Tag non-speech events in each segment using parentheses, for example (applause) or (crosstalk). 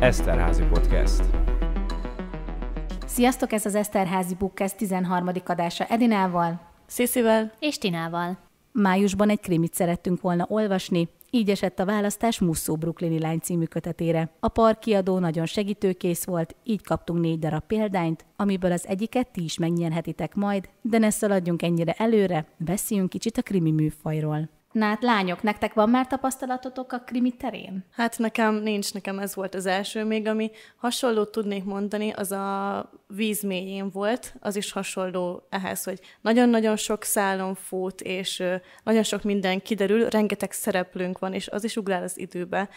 Eszterházi Podcast. Sziasztok, ez az Eszterházi Bookcast 13. adása Edinával, Sziszivel és Tinával. Májusban egy krimit szerettünk volna olvasni, így esett a választás Musszó Brooklyni lány című kötetére. A parkiadó nagyon segítőkész volt, így kaptunk négy darab példányt, amiből az egyiket ti is megnyerhetitek majd, de ne szaladjunk ennyire előre, beszéljünk kicsit a krimi műfajról. Na hát lányok, nektek van már tapasztalatotok a krimi terén? Hát nekem nincs, nekem ez volt az első még, ami hasonlót tudnék mondani, az a víz mélyén volt, az is hasonló ehhez, hogy nagyon-nagyon sok szálon fut, és nagyon sok minden kiderül, rengeteg szereplőnk van, és az is ugrál az időbe.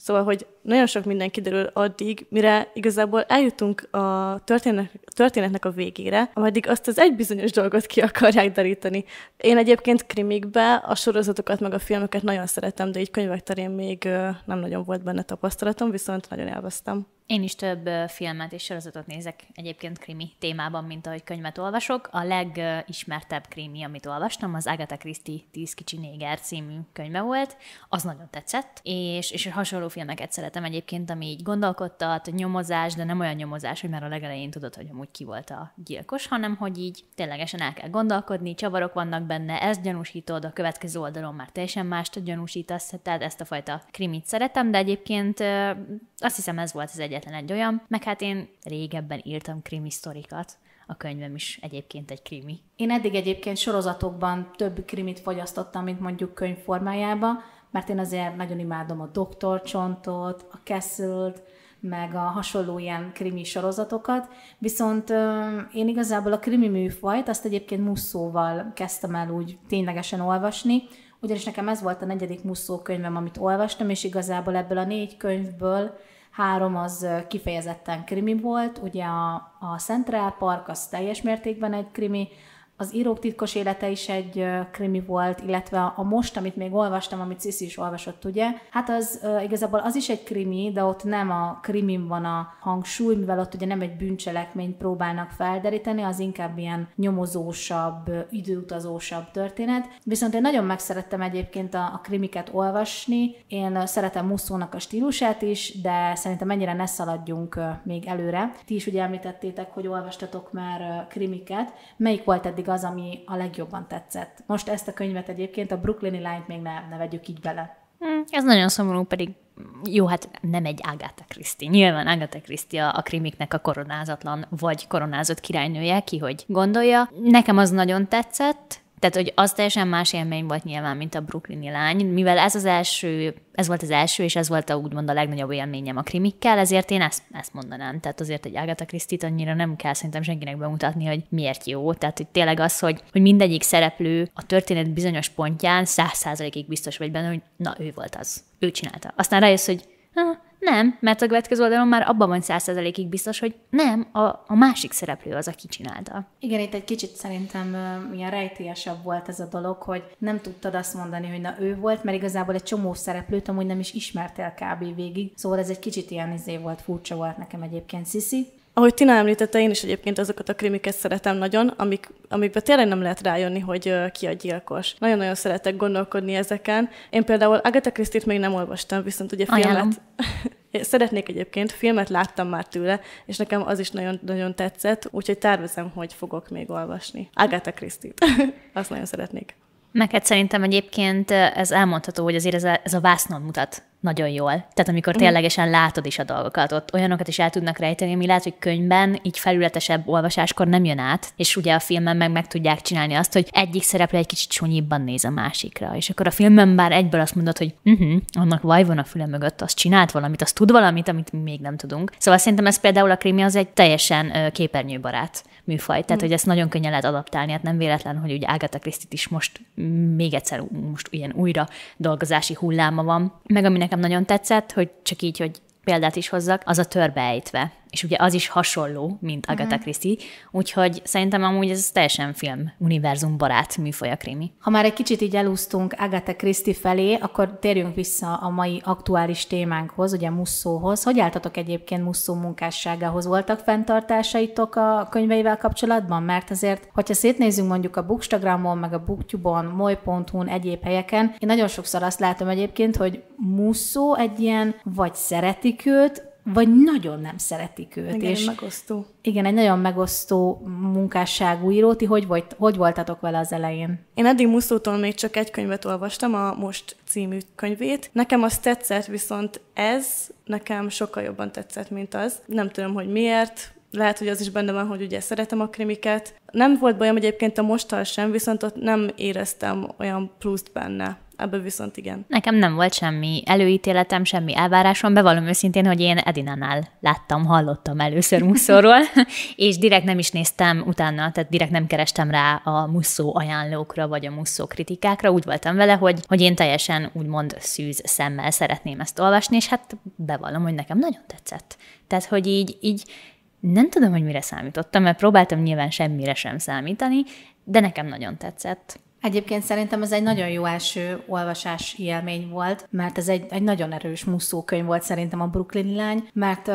Szóval, hogy nagyon sok minden kiderül addig, mire igazából eljutunk a történet, történetnek a végére, ameddig azt az egy bizonyos dolgot ki akarják deríteni. Én egyébként krimikbe a sorozatokat meg a filmeket nagyon szeretem, de így könyvek terén még nem nagyon volt benne tapasztalatom, viszont nagyon élveztem. Én is több filmet és sorozatot nézek egyébként krimi témában, mint ahogy könyvet olvasok. A legismertebb krimi, amit olvastam, az Agatha Christie 10 kicsi néger című könyve volt. Az nagyon tetszett, és, és hasonló filmeket szeretem egyébként, ami így gondolkodtat, nyomozás, de nem olyan nyomozás, hogy már a legelején tudod, hogy amúgy ki volt a gyilkos, hanem hogy így ténylegesen el kell gondolkodni, csavarok vannak benne, ezt gyanúsítod, a következő oldalon már teljesen mást gyanúsítasz, tehát ezt a fajta krimit szeretem, de egyébként azt hiszem ez volt az egy egyetlen egy olyan, meg hát én régebben írtam krimi sztorikat, a könyvem is egyébként egy krimi. Én eddig egyébként sorozatokban több krimit fogyasztottam, mint mondjuk könyv formájába, mert én azért nagyon imádom a Doktor Csontot, a castle meg a hasonló ilyen krimi sorozatokat, viszont ö, én igazából a krimi műfajt azt egyébként muszóval kezdtem el úgy ténylegesen olvasni, ugyanis nekem ez volt a negyedik muszó könyvem, amit olvastam, és igazából ebből a négy könyvből Három az kifejezetten krimi volt, ugye a, a Central Park az teljes mértékben egy krimi, az írók titkos élete is egy krimi volt, illetve a most, amit még olvastam, amit Cici is olvasott, ugye? Hát az igazából az is egy krimi, de ott nem a krimin van a hangsúly, mivel ott ugye nem egy bűncselekményt próbálnak felderíteni, az inkább ilyen nyomozósabb, időutazósabb történet. Viszont én nagyon megszerettem egyébként a, a krimiket olvasni, én szeretem Muszónak a stílusát is, de szerintem ennyire ne szaladjunk még előre. Ti is ugye említettétek, hogy olvastatok már krimiket. Melyik volt eddig eddig az, ami a legjobban tetszett. Most ezt a könyvet egyébként, a Brooklyni lányt még ne, ne vegyük így bele. Hmm, ez nagyon szomorú, pedig jó, hát nem egy Agatha Christie. Nyilván Agatha Christie a, a krimiknek a koronázatlan vagy koronázott királynője, ki hogy gondolja. Nekem az nagyon tetszett, tehát, hogy az teljesen más élmény volt nyilván, mint a brooklyni lány, mivel ez az első, ez volt az első, és ez volt a, úgymond a legnagyobb élményem a krimikkel, ezért én ezt, ezt mondanám. Tehát azért egy Agatha Christie-t annyira nem kell szerintem senkinek bemutatni, hogy miért jó. Tehát, hogy tényleg az, hogy, hogy mindegyik szereplő a történet bizonyos pontján száz százalékig biztos vagy benne, hogy na, ő volt az. Ő csinálta. Aztán rájössz, hogy ha, nem, mert a következő oldalon már abban van százszerzelékig biztos, hogy nem, a, a másik szereplő az, aki csinálta. Igen, itt egy kicsit szerintem uh, ilyen rejtélyesebb volt ez a dolog, hogy nem tudtad azt mondani, hogy na ő volt, mert igazából egy csomó szereplőt amúgy nem is ismertél kb. végig. Szóval ez egy kicsit ilyen izé volt, furcsa volt nekem egyébként Sisi ahogy Tina említette, én is egyébként azokat a krimiket szeretem nagyon, amik, amikbe tényleg nem lehet rájönni, hogy uh, ki a gyilkos. Nagyon-nagyon szeretek gondolkodni ezeken. Én például Agatha Christie-t még nem olvastam, viszont ugye filmet... (laughs) Szeretnék egyébként, filmet láttam már tőle, és nekem az is nagyon-nagyon tetszett, úgyhogy tervezem, hogy fogok még olvasni. Agatha Christie-t. (laughs) Azt nagyon szeretnék. Neked szerintem egyébként ez elmondható, hogy azért ez a, ez a vásznon mutat nagyon jól. Tehát amikor mhm. ténylegesen látod is a dolgokat, ott olyanokat is el tudnak rejteni, ami lehet, hogy könyvben így felületesebb olvasáskor nem jön át, és ugye a filmben meg meg tudják csinálni azt, hogy egyik szereplő egy kicsit csúnyibban néz a másikra, és akkor a filmben bár egyből azt mondod, hogy uh-huh, annak vaj van a füle mögött, az csinált valamit, az tud valamit, amit mi még nem tudunk. Szóval szerintem ez például a krimi az egy teljesen képernyőbarát műfaj, tehát mm. hogy ezt nagyon könnyen lehet adaptálni, hát nem véletlen, hogy ugye Agatha christie is most még egyszer, most ilyen újra dolgozási hulláma van, meg aminek nekem nagyon tetszett, hogy csak így, hogy példát is hozzak, az a törbeejtve és ugye az is hasonló, mint Agatha mm. Christie, úgyhogy szerintem amúgy ez teljesen film univerzum barát műfaj a krimi. Ha már egy kicsit így elúsztunk Agatha Christie felé, akkor térjünk vissza a mai aktuális témánkhoz, ugye Musszóhoz. Hogy álltatok egyébként Musszó munkásságához? Voltak fenntartásaitok a könyveivel kapcsolatban? Mert azért, hogyha szétnézzünk mondjuk a Bookstagramon, meg a Booktube-on, moly.hu-n, egyéb helyeken, én nagyon sokszor azt látom egyébként, hogy Musszó egy ilyen vagy szeretik őt, vagy nagyon nem szeretik őt. Igen, és megosztó. Igen, egy nagyon megosztó munkásságú író. Ti hogy, volt, hogy voltatok vele az elején? Én eddig Muszótól még csak egy könyvet olvastam, a Most című könyvét. Nekem az tetszett, viszont ez nekem sokkal jobban tetszett, mint az. Nem tudom, hogy miért, lehet, hogy az is benne van, hogy ugye szeretem a krimiket. Nem volt bajom egyébként a mostal sem, viszont ott nem éreztem olyan pluszt benne ebből viszont igen. Nekem nem volt semmi előítéletem, semmi elvárásom, bevallom őszintén, hogy én Edinánál láttam, hallottam először muszóról, (laughs) és direkt nem is néztem utána, tehát direkt nem kerestem rá a muszó ajánlókra, vagy a muszó kritikákra, úgy voltam vele, hogy, hogy én teljesen úgymond szűz szemmel szeretném ezt olvasni, és hát bevallom, hogy nekem nagyon tetszett. Tehát, hogy így, így nem tudom, hogy mire számítottam, mert próbáltam nyilván semmire sem számítani, de nekem nagyon tetszett. Egyébként szerintem ez egy nagyon jó első olvasás élmény volt, mert ez egy, egy nagyon erős muszókönyv volt szerintem a Brooklyni lány, mert uh,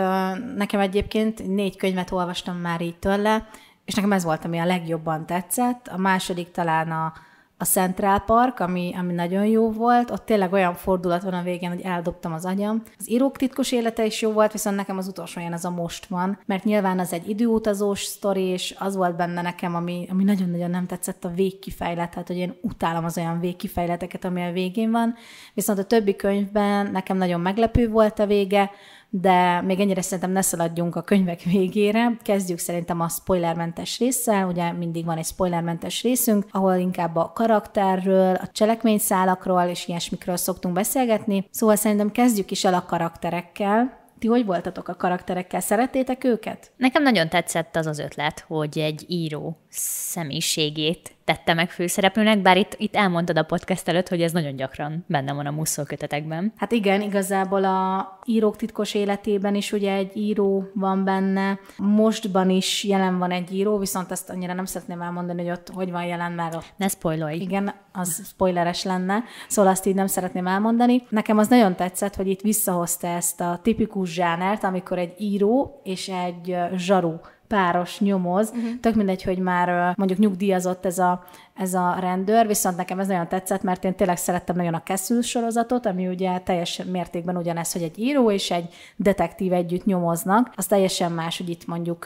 nekem egyébként négy könyvet olvastam már így tőle, és nekem ez volt, ami a legjobban tetszett. A második talán a a Central Park, ami, ami nagyon jó volt, ott tényleg olyan fordulat van a végén, hogy eldobtam az agyam. Az írók titkos élete is jó volt, viszont nekem az utolsó ilyen az a most van, mert nyilván az egy időutazós sztori, és az volt benne nekem, ami, ami nagyon-nagyon nem tetszett a végkifejlet, tehát hogy én utálom az olyan végkifejleteket, ami a végén van, viszont a többi könyvben nekem nagyon meglepő volt a vége, de még ennyire szerintem ne szaladjunk a könyvek végére. Kezdjük szerintem a spoilermentes résszel, ugye mindig van egy spoilermentes részünk, ahol inkább a karakterről, a cselekményszálakról és ilyesmikről szoktunk beszélgetni. Szóval szerintem kezdjük is el a karakterekkel, ti hogy voltatok a karakterekkel? Szerettétek őket? Nekem nagyon tetszett az az ötlet, hogy egy író személyiségét tette meg főszereplőnek, bár itt, itt elmondtad a podcast előtt, hogy ez nagyon gyakran benne van a muszó kötetekben. Hát igen, igazából a írók titkos életében is ugye egy író van benne. Mostban is jelen van egy író, viszont ezt annyira nem szeretném elmondani, hogy ott hogy van jelen, mert ott... Ne spoilolj! Igen, az spoileres lenne, szóval azt így nem szeretném elmondani. Nekem az nagyon tetszett, hogy itt visszahozta ezt a tipikus zsánert, amikor egy író és egy zsarú páros nyomoz, uh-huh. tök mindegy, hogy már mondjuk nyugdíjazott ez a, ez a rendőr, viszont nekem ez nagyon tetszett, mert én tényleg szerettem nagyon a Keszül sorozatot, ami ugye teljes mértékben ugyanez, hogy egy író és egy detektív együtt nyomoznak, az teljesen más, hogy itt mondjuk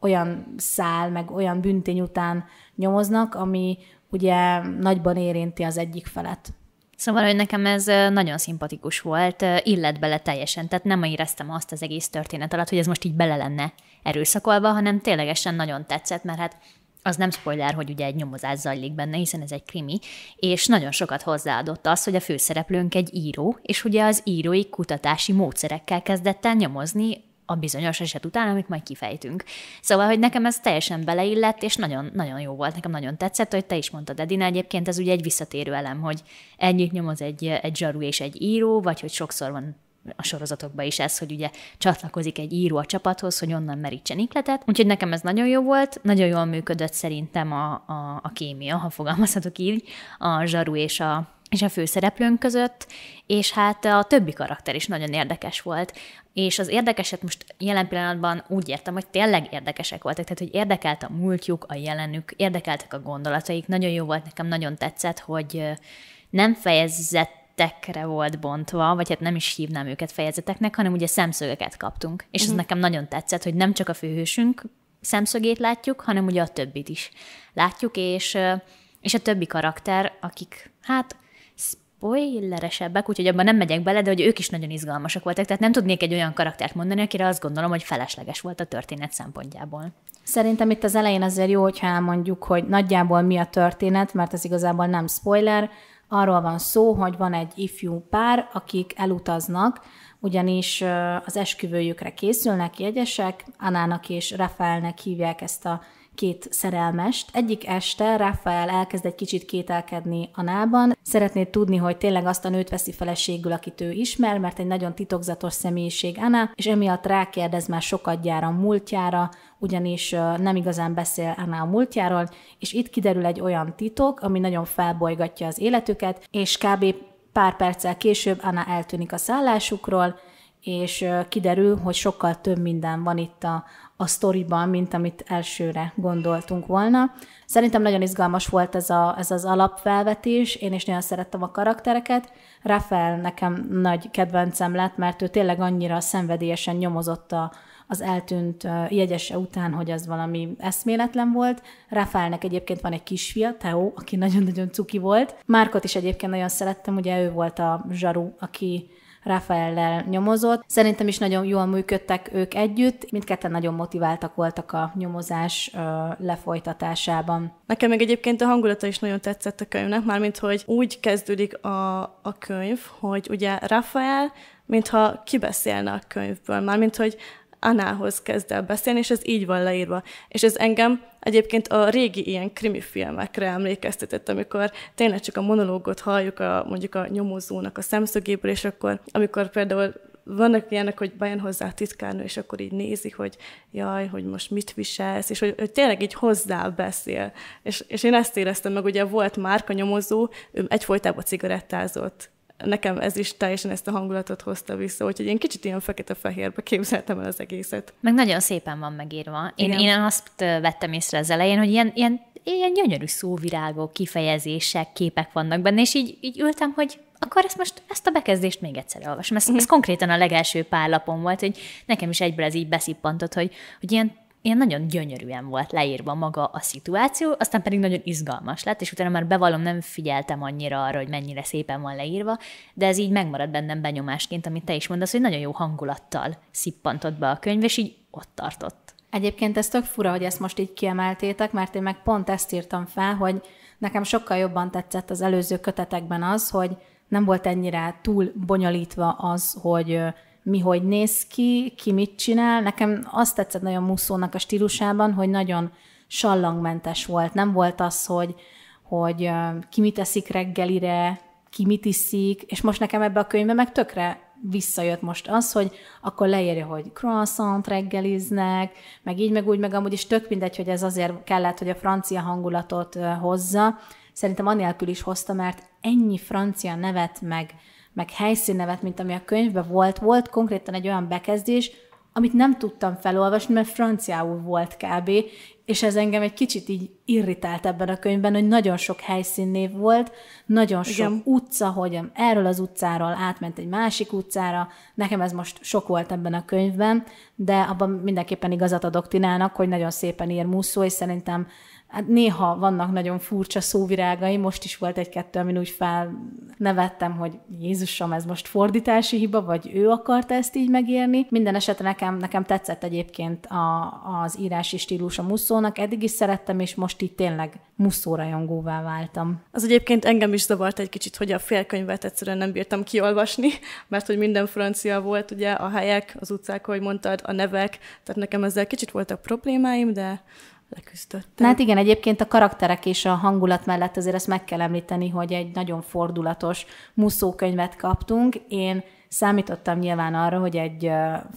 olyan szál, meg olyan büntény után nyomoznak, ami ugye nagyban érinti az egyik felet. Szóval, hogy nekem ez nagyon szimpatikus volt, illet bele teljesen, tehát nem éreztem azt az egész történet alatt, hogy ez most így bele lenne erőszakolva, hanem ténylegesen nagyon tetszett, mert hát az nem spoiler, hogy ugye egy nyomozás zajlik benne, hiszen ez egy krimi, és nagyon sokat hozzáadott az, hogy a főszereplőnk egy író, és ugye az írói kutatási módszerekkel kezdett el nyomozni a bizonyos eset után, amit majd kifejtünk. Szóval, hogy nekem ez teljesen beleillett, és nagyon, nagyon jó volt, nekem nagyon tetszett, hogy te is mondtad, Edina, egyébként ez ugye egy visszatérő elem, hogy együtt nyomoz egy, egy zsaru és egy író, vagy hogy sokszor van a sorozatokba is ez, hogy ugye csatlakozik egy író a csapathoz, hogy onnan merítsen ikletet. Úgyhogy nekem ez nagyon jó volt, nagyon jól működött szerintem a, a, a kémia, ha fogalmazhatok így, a zsaru és a, és a főszereplőnk között, és hát a többi karakter is nagyon érdekes volt. És az érdekeset most jelen pillanatban úgy értem, hogy tényleg érdekesek voltak, tehát hogy érdekelt a múltjuk, a jelenük, érdekeltek a gondolataik, nagyon jó volt, nekem nagyon tetszett, hogy nem fejezett fejezetekre volt bontva, vagy hát nem is hívnám őket fejezeteknek, hanem ugye szemszögeket kaptunk. És uh-huh. ez mhm. nekem nagyon tetszett, hogy nem csak a főhősünk szemszögét látjuk, hanem ugye a többit is látjuk, és, és a többi karakter, akik hát spoileresebbek, úgyhogy abban nem megyek bele, de hogy ők is nagyon izgalmasak voltak, tehát nem tudnék egy olyan karaktert mondani, akire azt gondolom, hogy felesleges volt a történet szempontjából. Szerintem itt az elején azért jó, hogyha elmondjuk, hogy nagyjából mi a történet, mert ez igazából nem spoiler, Arról van szó, hogy van egy ifjú pár, akik elutaznak, ugyanis az esküvőjükre készülnek jegyesek, Anának és Rafaelnek hívják ezt a két szerelmest. Egyik este Rafael elkezd egy kicsit kételkedni Anában. Szeretné tudni, hogy tényleg azt a nőt veszi feleségül, akit ő ismer, mert egy nagyon titokzatos személyiség Anna, és emiatt rákérdez már sokat gyára múltjára, ugyanis nem igazán beszél Anna a múltjáról, és itt kiderül egy olyan titok, ami nagyon felbolygatja az életüket, és kb. pár perccel később Anna eltűnik a szállásukról, és kiderül, hogy sokkal több minden van itt a, a sztoriban, mint amit elsőre gondoltunk volna. Szerintem nagyon izgalmas volt ez, a, ez az alapfelvetés, én is nagyon szerettem a karaktereket. Rafael nekem nagy kedvencem lett, mert ő tényleg annyira szenvedélyesen nyomozott a, az eltűnt jegyese után, hogy az valami eszméletlen volt. Rafaelnek egyébként van egy kisfia, Teo, aki (laughs) nagyon-nagyon cuki volt. Márkot is egyébként nagyon szerettem, ugye ő volt a zsaru, aki Rafaellel nyomozott. Szerintem is nagyon jól működtek ők együtt, mindketten nagyon motiváltak voltak a nyomozás lefolytatásában. Nekem meg egyébként a hangulata is nagyon tetszett a könyvnek, mármint hogy úgy kezdődik a, a könyv, hogy ugye Rafael mintha kibeszélne a könyvből, mármint hogy Anához kezd el beszélni, és ez így van leírva. És ez engem egyébként a régi ilyen krimi filmekre emlékeztetett, amikor tényleg csak a monológot halljuk a, mondjuk a nyomozónak a szemszögéből, és akkor, amikor például vannak ilyenek, hogy bejön hozzá a titkárnő, és akkor így nézi, hogy jaj, hogy most mit viselsz, és hogy, hogy tényleg így hozzá beszél. És, és én ezt éreztem meg, ugye volt Márka nyomozó, ő egyfolytában cigarettázott nekem ez is teljesen ezt a hangulatot hozta vissza, úgyhogy én kicsit ilyen fekete-fehérbe képzeltem el az egészet. Meg nagyon szépen van megírva. Én, én azt vettem észre az elején, hogy ilyen, ilyen, ilyen gyönyörű szóvirágok, kifejezések, képek vannak benne, és így, így ültem, hogy akkor ezt most, ezt a bekezdést még egyszer olvasom. Ez, ez mhm. konkrétan a legelső pár lapon volt, hogy nekem is egyből ez így beszippantott, hogy, hogy ilyen ilyen nagyon gyönyörűen volt leírva maga a szituáció, aztán pedig nagyon izgalmas lett, és utána már bevallom, nem figyeltem annyira arra, hogy mennyire szépen van leírva, de ez így megmaradt bennem benyomásként, amit te is mondasz, hogy nagyon jó hangulattal szippantott be a könyv, és így ott tartott. Egyébként ez tök fura, hogy ezt most így kiemeltétek, mert én meg pont ezt írtam fel, hogy nekem sokkal jobban tetszett az előző kötetekben az, hogy nem volt ennyire túl bonyolítva az, hogy mi hogy néz ki, ki mit csinál. Nekem azt tetszett nagyon Muszónak a stílusában, hogy nagyon sallangmentes volt. Nem volt az, hogy, hogy ki mit eszik reggelire, ki mit iszik, és most nekem ebbe a könyvbe meg tökre visszajött most az, hogy akkor leírja, hogy croissant reggeliznek, meg így, meg úgy, meg amúgy is tök mindegy, hogy ez azért kellett, hogy a francia hangulatot hozza. Szerintem anélkül is hozta, mert ennyi francia nevet, meg meg helyszínnevet, mint ami a könyvben volt. Volt konkrétan egy olyan bekezdés, amit nem tudtam felolvasni, mert franciául volt kb. És ez engem egy kicsit így irritált ebben a könyvben, hogy nagyon sok helyszínnév volt, nagyon Igen. sok utca, hogy erről az utcáról átment egy másik utcára. Nekem ez most sok volt ebben a könyvben, de abban mindenképpen igazat adok Tinának, hogy nagyon szépen ír Muszó, és szerintem hát néha vannak nagyon furcsa szóvirágai, most is volt egy-kettő, amin úgy felnevettem, hogy Jézusom, ez most fordítási hiba, vagy ő akarta ezt így megírni. Minden esetre nekem, nekem tetszett egyébként a, az írási stílus a Muszónak, eddig is szerettem, és most most így tényleg muszórajongóvá váltam. Az egyébként engem is zavart egy kicsit, hogy a félkönyvet egyszerűen nem bírtam kiolvasni, (laughs) mert hogy minden francia volt, ugye a helyek, az utcák, ahogy mondtad, a nevek, tehát nekem ezzel kicsit voltak problémáim, de leküzdöttem. Na hát igen, egyébként a karakterek és a hangulat mellett azért ezt meg kell említeni, hogy egy nagyon fordulatos muszókönyvet kaptunk. Én Számítottam nyilván arra, hogy egy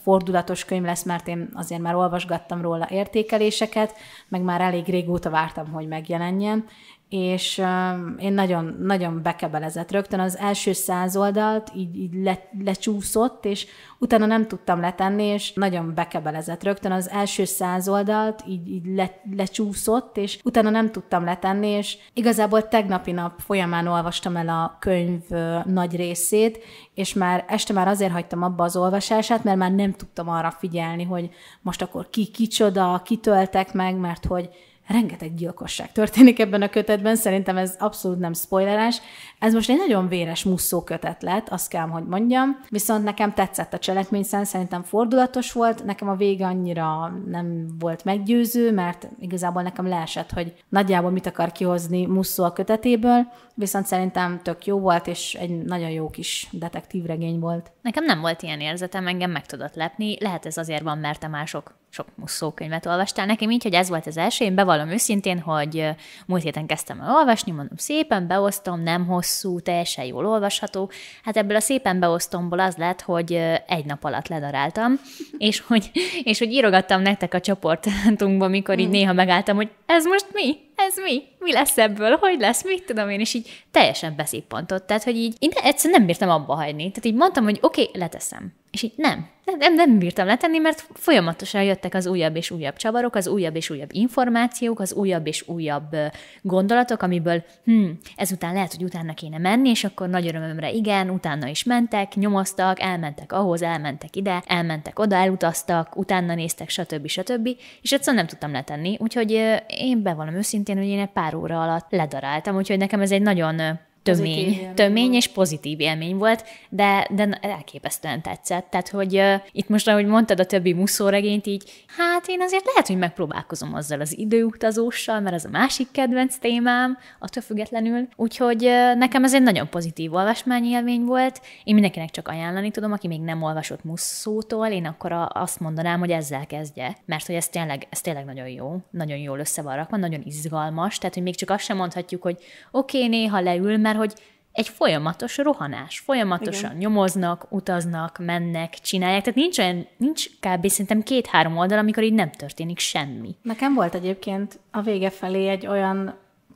fordulatos könyv lesz, mert én azért már olvasgattam róla értékeléseket, meg már elég régóta vártam, hogy megjelenjen, és um, én nagyon, nagyon bekebelezett. Rögtön az első száz oldalt így, így le, lecsúszott, és utána nem tudtam letenni, és nagyon bekebelezett. Rögtön az első száz oldalt így, így le, lecsúszott, és utána nem tudtam letenni, és igazából tegnapi nap folyamán olvastam el a könyv nagy részét, és már este már azért hagytam abba az olvasását, mert már nem tudtam arra figyelni, hogy most akkor ki kicsoda, kitöltek meg, mert hogy rengeteg gyilkosság történik ebben a kötetben, szerintem ez abszolút nem spoilerás. Ez most egy nagyon véres muszó kötet lett, azt kell, hogy mondjam, viszont nekem tetszett a cselekmény, szerintem fordulatos volt, nekem a vége annyira nem volt meggyőző, mert igazából nekem leesett, hogy nagyjából mit akar kihozni muszó a kötetéből, viszont szerintem tök jó volt, és egy nagyon jó kis detektívregény volt. Nekem nem volt ilyen érzetem, engem meg tudott lepni, lehet ez azért van, mert a mások sok szókönyvet olvastál. Nekem így, hogy ez volt az első, én bevallom őszintén, hogy múlt héten kezdtem el olvasni, mondom szépen, beosztom, nem hosszú, teljesen jól olvasható. Hát ebből a szépen beosztomból az lett, hogy egy nap alatt ledaráltam, (laughs) és hogy, és hogy írogattam nektek a csoportunkba, mikor így mm. néha megálltam, hogy ez most mi? ez mi? Mi lesz ebből? Hogy lesz? Mit tudom én? És így teljesen beszéppantott. Tehát, hogy így én egyszerűen nem bírtam abba hagyni. Tehát így mondtam, hogy oké, okay, leteszem. És így nem, nem, nem bírtam letenni, mert folyamatosan jöttek az újabb és újabb csavarok, az újabb és újabb információk, az újabb és újabb gondolatok, amiből hm, ezután lehet, hogy utána kéne menni, és akkor nagy örömömre igen, utána is mentek, nyomoztak, elmentek ahhoz, elmentek ide, elmentek oda, elutaztak, utána néztek, stb. stb. És egyszerűen nem tudtam letenni, úgyhogy én bevallom őszintén, szintén, hogy én egy pár óra alatt ledaráltam, úgyhogy nekem ez egy nagyon tömény, tömény és pozitív élmény volt, de, de elképesztően tetszett. Tehát, hogy uh, itt most, ahogy mondtad a többi muszóregényt, így, hát én azért lehet, hogy megpróbálkozom azzal az időutazóssal, mert az a másik kedvenc témám, attól függetlenül. Úgyhogy uh, nekem ez egy nagyon pozitív olvasmányélmény volt. Én mindenkinek csak ajánlani tudom, aki még nem olvasott muszótól, én akkor a, azt mondanám, hogy ezzel kezdje, mert hogy ez tényleg, ez tényleg nagyon jó, nagyon jól össze van rakva, nagyon izgalmas, tehát hogy még csak azt sem mondhatjuk, hogy oké, okay, néha leül, mert mert hogy egy folyamatos rohanás. Folyamatosan Igen. nyomoznak, utaznak, mennek, csinálják. Tehát nincs olyan, nincs kb. szerintem két-három oldal, amikor így nem történik semmi. Nekem volt egyébként a vége felé egy olyan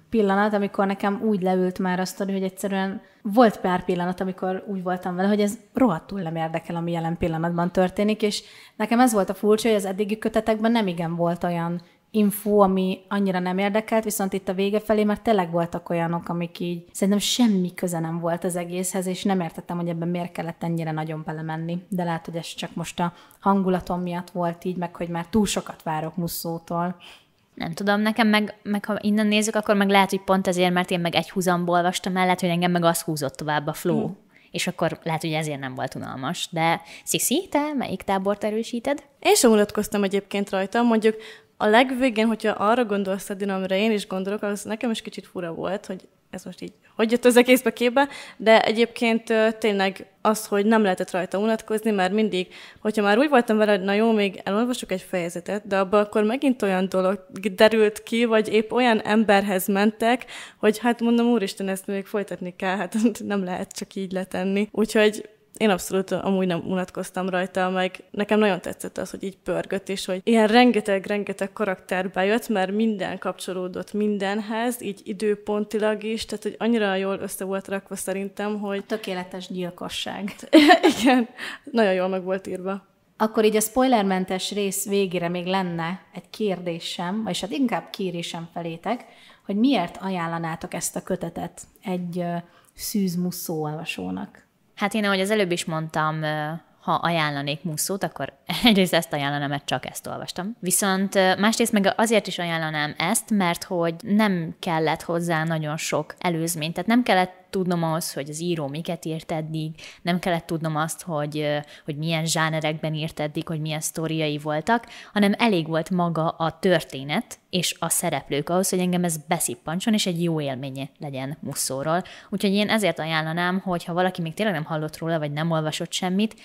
pillanat, amikor nekem úgy leült már azt, hogy egyszerűen volt pár pillanat, amikor úgy voltam vele, hogy ez rohadtul nem érdekel, ami jelen pillanatban történik, és nekem ez volt a furcsa, hogy az eddigi kötetekben nem igen volt olyan info, ami annyira nem érdekelt, viszont itt a vége felé már tényleg voltak olyanok, amik így szerintem semmi köze nem volt az egészhez, és nem értettem, hogy ebben miért kellett ennyire nagyon belemenni. De lehet, hogy ez csak most a hangulatom miatt volt így, meg hogy már túl sokat várok Muszótól. Nem tudom, nekem meg, meg ha innen nézzük, akkor meg lehet, hogy pont ezért, mert én meg egy húzamból olvastam el, lehet, hogy engem meg az húzott tovább a flow. Mm és akkor lehet, hogy ezért nem volt unalmas. De Sziszi, te melyik tábort erősíted? Én sem unatkoztam egyébként rajta, mondjuk a legvégén, hogyha arra gondolsz, a amire én is gondolok, az nekem is kicsit fura volt, hogy ez most így hogy jött az egészbe képbe, de egyébként tényleg az, hogy nem lehetett rajta unatkozni, mert mindig, hogyha már úgy voltam vele, hogy na jó, még elolvasok egy fejezetet, de abban akkor megint olyan dolog derült ki, vagy épp olyan emberhez mentek, hogy hát mondom, úristen, ezt még folytatni kell, hát (laughs) nem lehet csak így letenni. Úgyhogy én abszolút amúgy nem unatkoztam rajta, meg nekem nagyon tetszett az, hogy így pörgött, és hogy ilyen rengeteg-rengeteg karakter bejött, mert minden kapcsolódott mindenhez, így időpontilag is, tehát hogy annyira jól össze volt rakva szerintem, hogy... a Tökéletes gyilkosság. (laughs) Igen, nagyon jól meg volt írva. Akkor így a spoilermentes rész végére még lenne egy kérdésem, vagyis hát inkább kérésem felétek, hogy miért ajánlanátok ezt a kötetet egy szűz olvasónak? Hát én, ahogy az előbb is mondtam, ha ajánlanék muszót, akkor (laughs) egyrészt ezt ajánlanám, mert csak ezt olvastam. Viszont másrészt meg azért is ajánlanám ezt, mert hogy nem kellett hozzá nagyon sok előzmény, tehát nem kellett tudnom ahhoz, hogy az író miket írt eddig, nem kellett tudnom azt, hogy, hogy milyen zsánerekben írt eddig, hogy milyen sztoriai voltak, hanem elég volt maga a történet és a szereplők ahhoz, hogy engem ez beszippancson, és egy jó élménye legyen muszóról. Úgyhogy én ezért ajánlanám, hogy ha valaki még tényleg nem hallott róla, vagy nem olvasott semmit,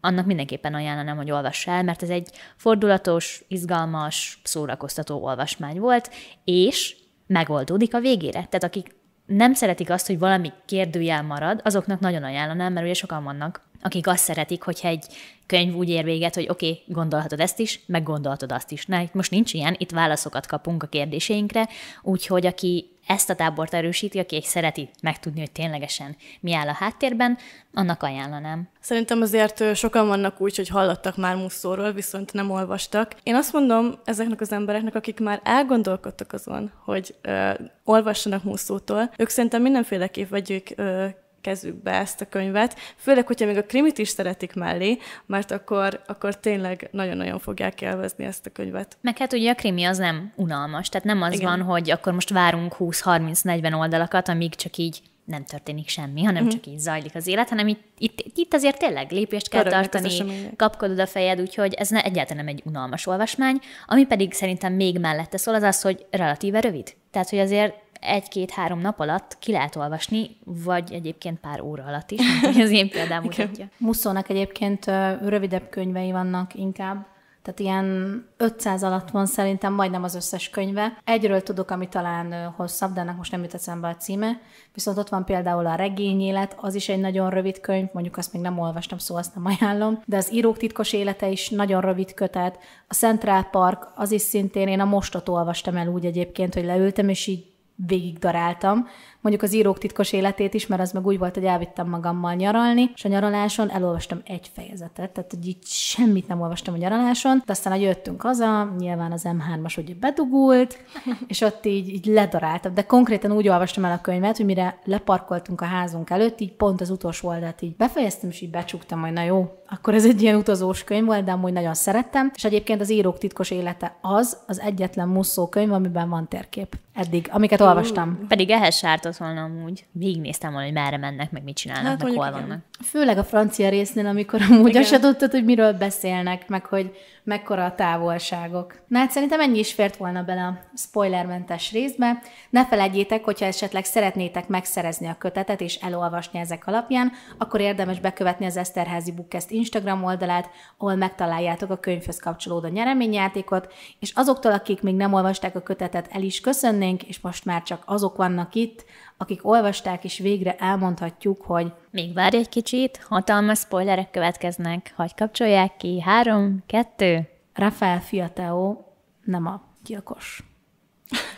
annak mindenképpen ajánlanám, hogy olvass el, mert ez egy fordulatos, izgalmas, szórakoztató olvasmány volt, és megoldódik a végére. Tehát akik nem szeretik azt, hogy valami kérdőjel marad, azoknak nagyon ajánlanám, mert ugye sokan vannak, akik azt szeretik, hogyha egy könyv úgy ér véget, hogy oké, okay, gondolhatod ezt is, meg gondolhatod azt is. Na, itt most nincs ilyen, itt válaszokat kapunk a kérdéseinkre, úgyhogy aki ezt a tábort erősíti, aki egy szereti megtudni, hogy ténylegesen mi áll a háttérben, annak ajánlanám. Szerintem azért sokan vannak úgy, hogy hallottak már muszóról, viszont nem olvastak. Én azt mondom ezeknek az embereknek, akik már elgondolkodtak azon, hogy ö, olvassanak muszótól, ők szerintem mindenféleképp vegyük. ö, kezükbe ezt a könyvet, főleg, hogyha még a krimit is szeretik mellé, mert akkor, akkor tényleg nagyon-nagyon fogják élvezni ezt a könyvet. Meg hát ugye a krimi az nem unalmas, tehát nem az Igen. van, hogy akkor most várunk 20-30-40 oldalakat, amíg csak így nem történik semmi, hanem mhm. csak így zajlik az élet, hanem itt, itt, itt azért tényleg lépést kell Körögnek tartani, kapkodod a fejed, úgyhogy ez ne, egyáltalán nem egy unalmas olvasmány, ami pedig szerintem még mellette szól, az az, hogy relatíve rövid. Tehát, hogy azért egy-két-három nap alatt ki lehet olvasni, vagy egyébként pár óra alatt is, mint az én (laughs) példám mutatja. Muszónak egyébként rövidebb könyvei vannak inkább, tehát ilyen 500 alatt van szerintem majdnem az összes könyve. Egyről tudok, ami talán hosszabb, de ennek most nem jut eszembe a címe. Viszont ott van például a regényélet, az is egy nagyon rövid könyv, mondjuk azt még nem olvastam, szóval azt nem ajánlom, de az írók titkos élete is nagyon rövid kötet. A Central Park, az is szintén én a mostot olvastam el úgy egyébként, hogy leültem, és így Végigdaráltam mondjuk az írók titkos életét is, mert az meg úgy volt, hogy elvittem magammal nyaralni, és a nyaraláson elolvastam egy fejezetet, tehát hogy így semmit nem olvastam a nyaraláson, de aztán, hogy jöttünk haza, nyilván az M3-as ugye bedugult, és ott így, így ledaráltam, de konkrétan úgy olvastam el a könyvet, hogy mire leparkoltunk a házunk előtt, így pont az utolsó oldalt így befejeztem, és így becsuktam, hogy na jó, akkor ez egy ilyen utazós könyv volt, de amúgy nagyon szerettem, és egyébként az írók titkos élete az az egyetlen muszó könyv, amiben van térkép eddig, amiket olvastam. Pedig ehhez sártott volna amúgy. Végignéztem volna, hogy merre mennek, meg mit csinálnak, hát, meg hol igen. vannak. Főleg a francia résznél, amikor amúgy azt tudtad, hogy miről beszélnek, meg hogy mekkora a távolságok. Na hát szerintem ennyi is fért volna bele a spoilermentes részbe. Ne felejtjétek, hogyha esetleg szeretnétek megszerezni a kötetet és elolvasni ezek alapján, akkor érdemes bekövetni az Eszterházi Bookcast Instagram oldalát, ahol megtaláljátok a könyvhöz kapcsolódó nyereményjátékot, és azoktól, akik még nem olvasták a kötetet, el is köszönnénk, és most már csak azok vannak itt, akik olvasták, és végre elmondhatjuk, hogy még várj egy kicsit, hatalmas spoilerek következnek, Hogy kapcsolják ki, három, kettő. Rafael Fiateo nem a gyilkos.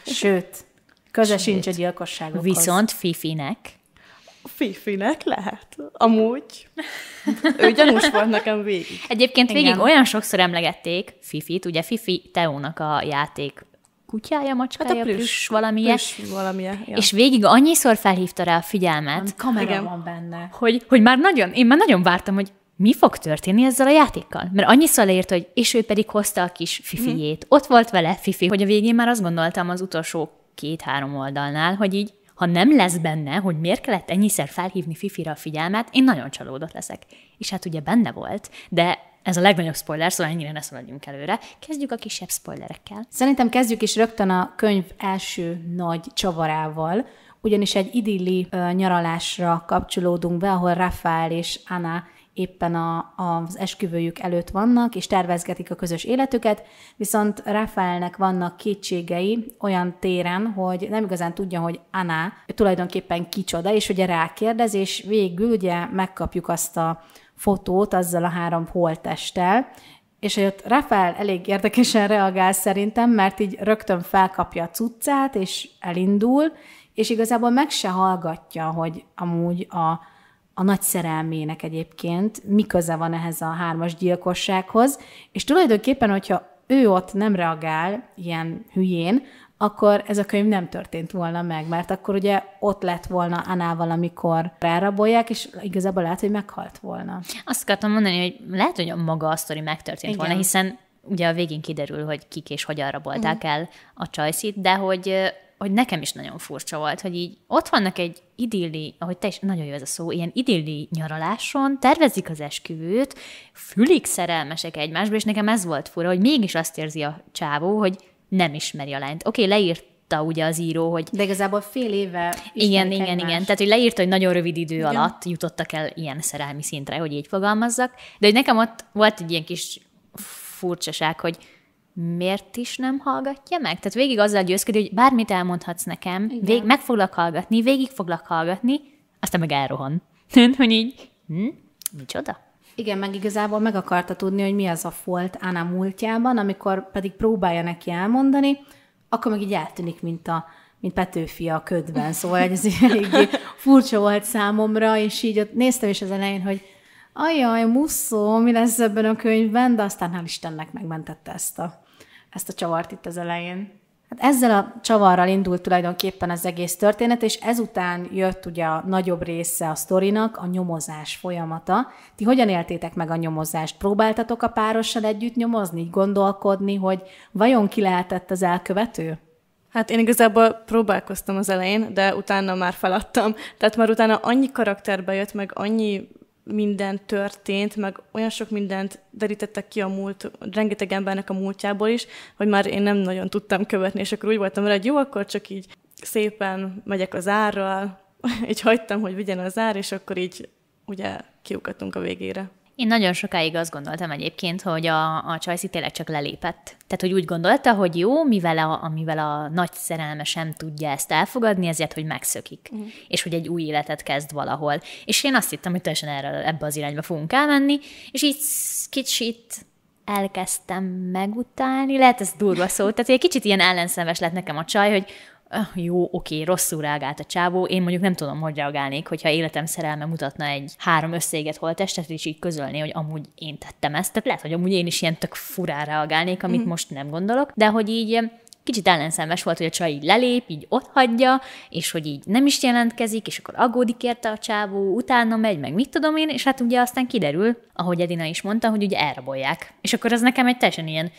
Sőt, köze Sőt. sincs a gyilkosságokhoz. Viszont Fifinek. Fifinek lehet. Amúgy. Ő gyanús volt nekem végig. Egyébként végig olyan sokszor emlegették Fifit, ugye Fifi Teónak a játék kutyája, macskája, hát a plusz, plusz valamilyen. valamilyen ja. És végig annyiszor felhívta rá a figyelmet. Nem, kamera igen. van benne. Hogy, hogy már nagyon, én már nagyon vártam, hogy mi fog történni ezzel a játékkal? Mert annyiszor leírt, hogy és ő pedig hozta a kis fifiét. Mm. Ott volt vele fifi, hogy a végén már azt gondoltam az utolsó két-három oldalnál, hogy így ha nem lesz benne, hogy miért kellett ennyiszer felhívni Fifira a figyelmet, én nagyon csalódott leszek. És hát ugye benne volt, de ez a legnagyobb spoiler, szóval ennyire ne szaladjunk előre. Kezdjük a kisebb spoilerekkel. Szerintem kezdjük is rögtön a könyv első nagy csavarával, ugyanis egy idilli uh, nyaralásra kapcsolódunk be, ahol Rafael és Anna éppen a, az esküvőjük előtt vannak, és tervezgetik a közös életüket, viszont Rafaelnek vannak kétségei olyan téren, hogy nem igazán tudja, hogy Anna tulajdonképpen kicsoda, és ugye rákérdez, és végül ugye megkapjuk azt a fotót azzal a három holttesttel, és hogy ott Rafael elég érdekesen reagál szerintem, mert így rögtön felkapja a cuccát, és elindul, és igazából meg se hallgatja, hogy amúgy a, a nagy szerelmének egyébként mi köze van ehhez a hármas gyilkossághoz, és tulajdonképpen, hogyha ő ott nem reagál ilyen hülyén, akkor ez a könyv nem történt volna meg, mert akkor ugye ott lett volna Anával, amikor rárabolják, és igazából lehet, hogy meghalt volna. Azt akartam mondani, hogy lehet, hogy a maga a sztori megtörtént Igen. volna, hiszen ugye a végén kiderül, hogy kik és hogyan rabolták mm. el a csajszit, de hogy hogy nekem is nagyon furcsa volt, hogy így ott vannak egy idilli, ahogy te is, nagyon jó ez a szó, ilyen idilli nyaraláson, tervezik az esküvőt, fülik szerelmesek egymásba, és nekem ez volt fura, hogy mégis azt érzi a csávó, hogy nem ismeri a lányt. Oké, okay, leírta ugye az író, hogy... De igazából fél éve Igen, igen, egymást. igen. Tehát, hogy leírta, hogy nagyon rövid idő igen. alatt jutottak el ilyen szerelmi szintre, hogy így fogalmazzak. De hogy nekem ott volt egy ilyen kis furcsaság, hogy miért is nem hallgatja meg? Tehát végig azzal győzködik, hogy bármit elmondhatsz nekem, vég, meg foglak hallgatni, végig foglak hallgatni, aztán meg elrohan. (laughs) hogy így, hm? Micsoda? Igen, meg igazából meg akarta tudni, hogy mi az a folt Anna múltjában, amikor pedig próbálja neki elmondani, akkor meg így eltűnik, mint a mint Petőfi a ködben, szóval ez eléggé furcsa volt számomra, és így ott néztem is az elején, hogy ajaj, muszó, mi lesz ebben a könyvben, de aztán hál' Istennek megmentette ezt a, ezt a csavart itt az elején. Hát ezzel a csavarral indult tulajdonképpen az egész történet, és ezután jött ugye a nagyobb része a sztorinak, a nyomozás folyamata. Ti hogyan éltétek meg a nyomozást? Próbáltatok a párossal együtt nyomozni, gondolkodni, hogy vajon ki lehetett az elkövető? Hát én igazából próbálkoztam az elején, de utána már feladtam. Tehát már utána annyi karakterbe jött, meg annyi minden történt, meg olyan sok mindent derítettek ki a múlt, rengeteg embernek a múltjából is, hogy már én nem nagyon tudtam követni, és akkor úgy voltam rá, hogy jó, akkor csak így szépen megyek az árral, (laughs) így hagytam, hogy vigyen az ár, és akkor így ugye kiukatunk a végére. Én nagyon sokáig azt gondoltam egyébként, hogy a, a Csajci tényleg csak lelépett. Tehát, hogy úgy gondolta, hogy jó, mivel a, amivel a nagy szerelme sem tudja ezt elfogadni, ezért, hogy megszökik. Uh-huh. És hogy egy új életet kezd valahol. És én azt hittem, hogy teljesen erre, ebbe az irányba fogunk elmenni, és így kicsit elkezdtem megutálni, lehet ez durva szó, tehát egy kicsit ilyen ellenszenves lett nekem a csaj, hogy Ah, jó, oké, rosszul reagált a csávó, én mondjuk nem tudom, hogy reagálnék, hogyha életem szerelme mutatna egy három hol testet, és így közölné, hogy amúgy én tettem ezt. Tehát lehet, hogy amúgy én is ilyen tök furán reagálnék, amit mm most nem gondolok, de hogy így kicsit ellenszemes volt, hogy a csaj így lelép, így ott hagyja, és hogy így nem is jelentkezik, és akkor aggódik érte a csávó, utána megy, meg mit tudom én, és hát ugye aztán kiderül, ahogy Edina is mondta, hogy ugye elrabolják. És akkor az nekem egy teljesen ilyen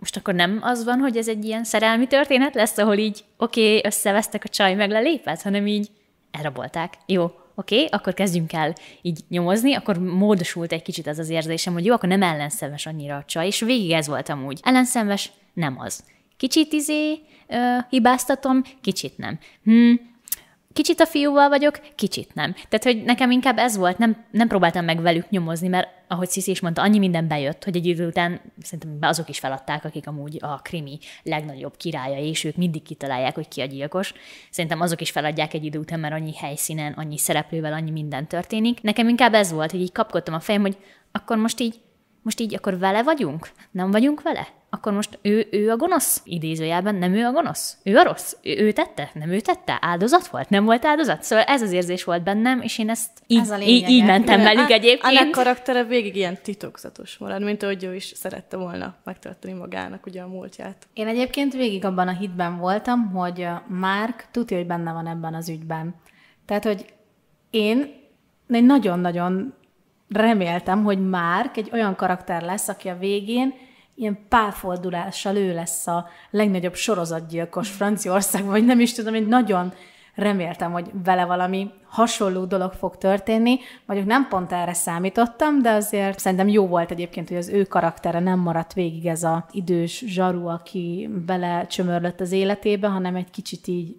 most akkor nem az van, hogy ez egy ilyen szerelmi történet lesz, ahol így oké, okay, összevesztek a csaj meg lelépett, hanem így elrabolták. Jó, oké, okay, akkor kezdjünk el így nyomozni, akkor módosult egy kicsit az az érzésem, hogy jó, akkor nem ellenszenves annyira a csaj, és végig ez voltam úgy. Ellenszenves nem az. Kicsit izé ö, hibáztatom, kicsit nem. Hm, kicsit a fiúval vagyok, kicsit nem. Tehát, hogy nekem inkább ez volt, nem, nem próbáltam meg velük nyomozni, mert ahogy Sziszi is mondta, annyi minden bejött, hogy egy idő után szerintem azok is feladták, akik amúgy a krimi legnagyobb királya, és ők mindig kitalálják, hogy ki a gyilkos. Szerintem azok is feladják egy idő után, mert annyi helyszínen, annyi szereplővel, annyi minden történik. Nekem inkább ez volt, hogy így kapkodtam a fejem, hogy akkor most így, most így akkor vele vagyunk? Nem vagyunk vele? akkor most ő, ő a gonosz? Idézőjelben nem ő a gonosz? Ő a rossz? Ő, ő tette? Nem ő tette? Áldozat volt? Nem volt áldozat? Szóval ez az érzés volt bennem, és én ezt így, ez a így, így mentem velük egyébként. Annak karaktere végig ilyen titokzatos marad, mint ahogy ő is szerette volna megtartani magának ugye a múltját. Én egyébként végig abban a hitben voltam, hogy Márk tudja, hogy benne van ebben az ügyben. Tehát, hogy én nagyon-nagyon reméltem, hogy Márk egy olyan karakter lesz, aki a végén ilyen pálfordulással ő lesz a legnagyobb sorozatgyilkos Franciaországban, vagy nem is tudom, én nagyon reméltem, hogy vele valami hasonló dolog fog történni. Mondjuk nem pont erre számítottam, de azért szerintem jó volt egyébként, hogy az ő karaktere nem maradt végig ez a idős zsaru, aki bele csömörlött az életébe, hanem egy kicsit így